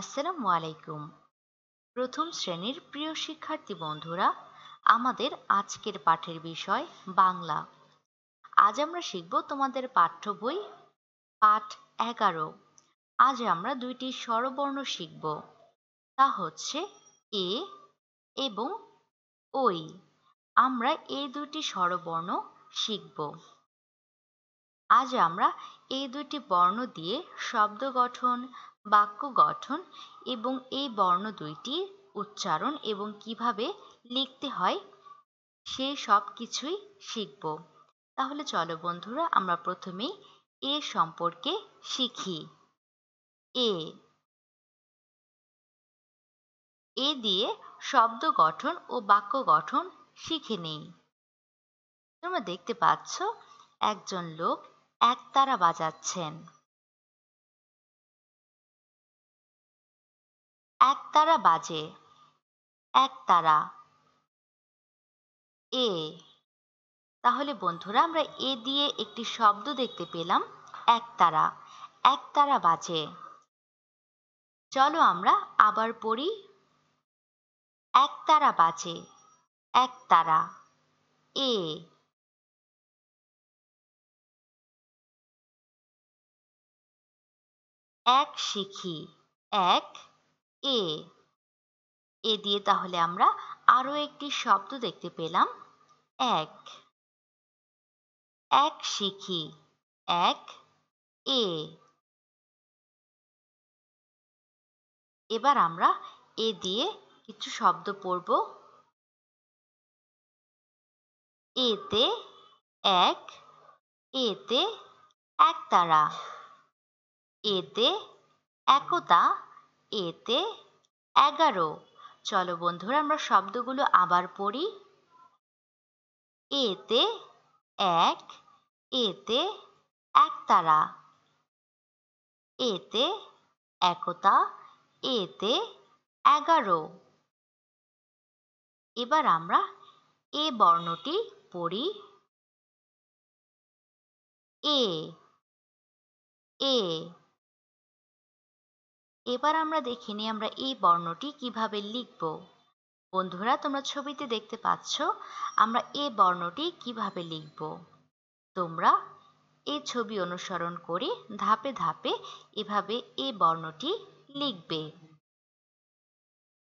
আসসালামু আলাইকুম প্রথম শ্রেণীর প্রিয় শিক্ষার্থী বন্ধুরা আমাদের আজকের পাঠের বিষয় বাংলা আজ আমরা শিখব তোমাদের পাঠ্য বই পাঠ এগারো আজ আমরা দুইটি স্বরবর্ণ শিখব তা হচ্ছে এ এবং ওই আমরা এই দুইটি স্বরবর্ণ শিখব আজ আমরা এই দুইটি বর্ণ দিয়ে শব্দ গঠন বাক্য গঠন এবং এই বর্ণ দুইটির উচ্চারণ এবং কিভাবে লিখতে হয় সেই সব কিছুই শিখব তাহলে চলো বন্ধুরা আমরা প্রথমেই এ সম্পর্কে শিখি এ এ দিয়ে শব্দ গঠন ও বাক্য গঠন শিখে নেই তোমরা দেখতে পাচ্ছ একজন লোক একতারা বাজাচ্ছেন এক তারা বাজে এক তারা এ তাহলে বন্ধুরা আমরা এ দিয়ে একটি শব্দ দেখতে পেলাম এক তারা এক তারা বাজে চলো আমরা আবার পড়ি এক তারা বাজে এক তারা এ এক শিখি এক এ এ দিয়ে তাহলে আমরা আরও একটি শব্দ দেখতে পেলাম এক এক শিখি এক এ এবার আমরা এ দিয়ে কিছু শব্দ পড়ব এতে এক এতে একতারা এতে একতা এতে এগারো চলো বন্ধুরা আমরা শব্দগুলো আবার পড়ি এতে এক এতে একতারা এতে একতা এতে এগারো এবার আমরা এ বর্ণটি পড়ি এ এ এবার আমরা দেখে নিই আমরা এই বর্ণটি কিভাবে লিখব বন্ধুরা তোমরা ছবিতে দেখতে পাচ্ছ আমরা এ বর্ণটি কিভাবে লিখব তোমরা এই ছবি অনুসরণ করে ধাপে ধাপে এভাবে এ বর্ণটি লিখবে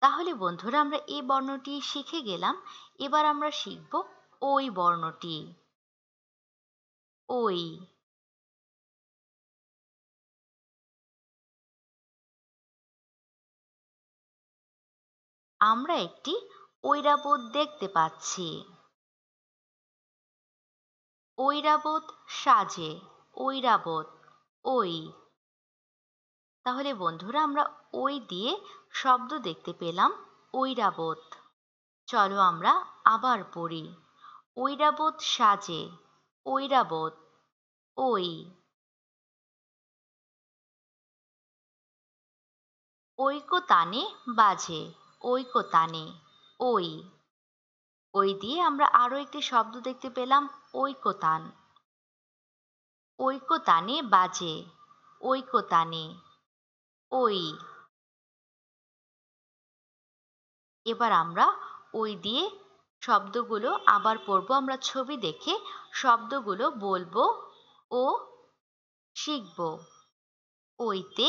তাহলে বন্ধুরা আমরা এ বর্ণটি শিখে গেলাম এবার আমরা শিখব ওই বর্ণটি ওই আমরা একটি ঐরাবত দেখতে পাচ্ছি ঐরাবত সাজে ঐরাবত ওই তাহলে বন্ধুরা আমরা ওই দিয়ে শব্দ দেখতে পেলাম ঐরাবত চলো আমরা আবার পড়ি ঐরাবত সাজে ঐরাবত ওই ঐকতানে বাজে ঐকো ওই ওই দিয়ে আমরা আরও একটি শব্দ দেখতে পেলাম ঐকতান ঐকতানে বাজে ঐকতানে ওই এবার আমরা ওই দিয়ে শব্দগুলো আবার পড়বো আমরা ছবি দেখে শব্দগুলো বলবো ও শিখব ওইতে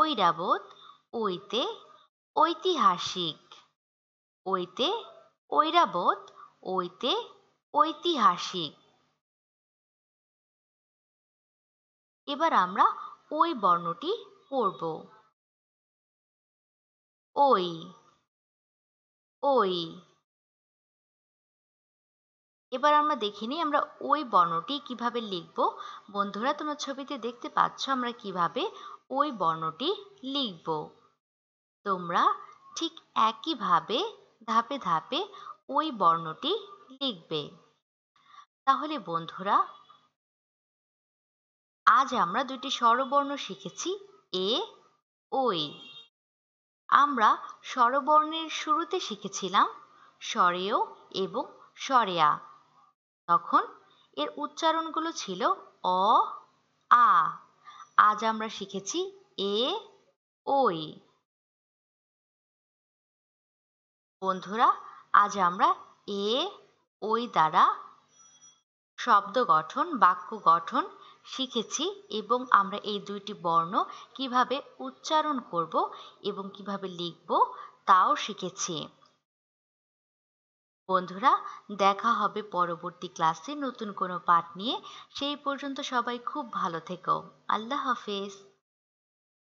ঐরাবত ওইতে ঐতিহাসিক ঐতে ঐরাবত ঐতে ঐতিহাসিক এবার আমরা ওই বর্ণটি পড়ব ওই ওই এবার আমরা দেখে নিই আমরা ওই বর্ণটি কিভাবে লিখব বন্ধুরা তোমরা ছবিতে দেখতে পাচ্ছ আমরা কিভাবে ওই বর্ণটি লিখব তোমরা ঠিক একইভাবে ধাপে ধাপে ওই বর্ণটি লিখবে তাহলে বন্ধুরা আজ আমরা দুটি স্বরবর্ণ শিখেছি এ ওই আমরা স্বরবর্ণের শুরুতে শিখেছিলাম স্বরেও এবং স্বরেয়া তখন এর উচ্চারণগুলো ছিল অ আ আজ আমরা শিখেছি এ ওই বন্ধুরা আজ আমরা এ ওই দ্বারা শব্দ গঠন বাক্য গঠন শিখেছি এবং আমরা এই দুইটি বর্ণ কিভাবে উচ্চারণ করব এবং কিভাবে লিখব তাও শিখেছি বন্ধুরা দেখা হবে পরবর্তী ক্লাসে নতুন কোনো পাঠ নিয়ে সেই পর্যন্ত সবাই খুব ভালো থেকো আল্লাহ হাফেজ